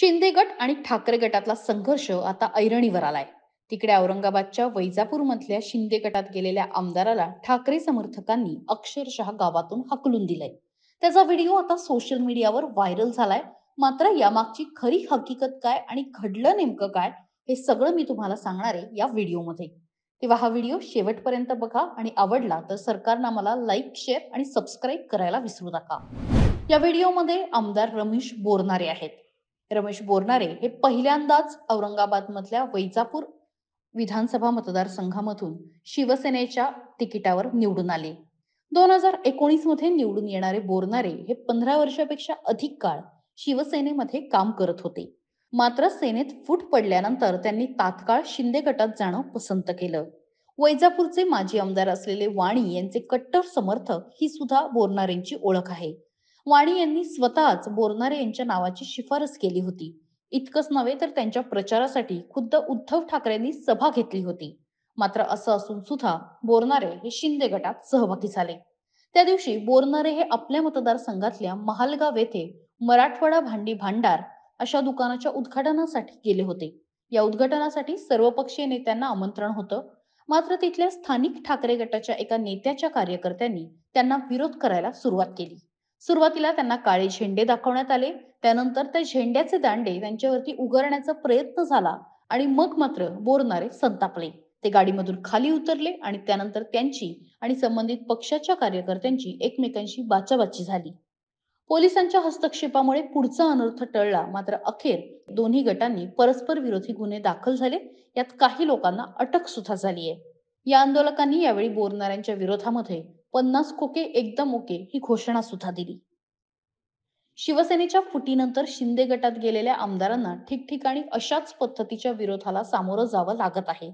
शिंदे गट आणि ठाकरे गटातला संघर्ष आता ऐरणीवर आलाय तिकडे औरंगाबादच्या वैजापूर मधल्या शिंदे गटात गेलेल्या आमदाराला ठाकरे समर्थकांनी अक्षरशः गावातून हकलून दिलंय त्याचा व्हिडिओ आता सोशल मीडियावर व्हायरल झालाय मात्र यामागची खरी हकीकत काय आणि घडलं नेमकं काय हे सगळं मी तुम्हाला सांगणार आहे या व्हिडिओमध्ये तेव्हा हा व्हिडिओ शेवटपर्यंत बघा आणि आवडला तर सरकारनं मला लाईक शेअर आणि सबस्क्राईब करायला विसरू नका या व्हिडिओमध्ये आमदार रमेश बोरणारे आहेत रमेश बोरनारे हे पहिल्यांदाच औरंगाबादमधल्या वैजापूर विधानसभा मतदारसंघामधून शिवसेनेच्या तिकिटावर निवडून आले दोन हजार एकोणीस मध्ये निवडून येणारे बोरनारे हे पंधरा वर्षापेक्षा अधिक काळ शिवसेनेमध्ये काम करत होते मात्र सेनेत फूट पडल्यानंतर त्यांनी तात्काळ शिंदे गटात जाणं पसंत केलं वैजापूरचे माजी आमदार असलेले वाणी यांचे कट्टर समर्थक ही सुद्धा बोरनारेंची ओळख आहे वाणी यांनी स्वतःच बोरनारे यांच्या नावाची शिफारस केली होती इतकंच नव्हे तर त्यांच्या प्रचारासाठी खुद्द उद्धव ठाकरेंनी सभा घेतली होती मात्र असं असून सुद्धा बोरनारे हे शिंदे गटात सहभागी झाले त्या दिवशी बोरनारे हे आपल्या मतदारसंघातल्या महालगाव येथे मराठवाडा भांडी भांडार अशा दुकानाच्या उद्घाटनासाठी गेले होते या उद्घाटनासाठी सर्वपक्षीय नेत्यांना आमंत्रण होतं मात्र तिथल्या स्थानिक ठाकरे गटाच्या एका नेत्याच्या कार्यकर्त्यांनी त्यांना विरोध करायला सुरुवात केली सुरुवातीला त्यांना काळे झेंडे दाखवण्यात आले त्यानंतर त्या झेंड्याचे दांडे त्यांच्यावरती उगारण्याचा प्रयत्न झाला आणि मग मात्र बोरणारे संतापले ते गाडीमधून खाली उतरले आणि त्यानंतर त्यांची आणि संबंधित पक्षाच्या कार्यकर्त्यांची एकमेकांशी बाचाबाची झाली पोलिसांच्या हस्तक्षेपामुळे पुढचा अनर्थ टळला मात्र अखेर दोन्ही गटांनी परस्पर विरोधी गुन्हे दाखल झाले यात काही लोकांना अटक सुद्धा झाली आहे या आंदोलकांनी यावेळी बोरणाऱ्यांच्या विरोधामध्ये पन्नास खोके एकदम ओके ही घोषणा सुद्धा दिली शिवसेनेच्या फुटीनंतर शिंदे गटात गेलेल्या आमदारांना ठिकठिकाणी अशाच पद्धतीच्या विरोधाला सामोरं जावं लागत आहे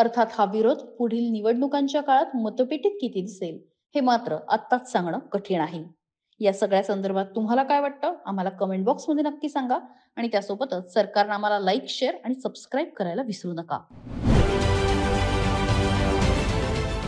अर्थात हा विरोध पुढील निवडणुकांच्या काळात मतपेटीत किती दिसेल हे मात्र आत्ताच सांगणं कठीण आहे या सगळ्या संदर्भात तुम्हाला काय वाटतं आम्हाला कमेंट बॉक्समध्ये नक्की सांगा आणि त्यासोबतच सरकारनं आम्हाला लाईक शेअर आणि सबस्क्राईब करायला विसरू नका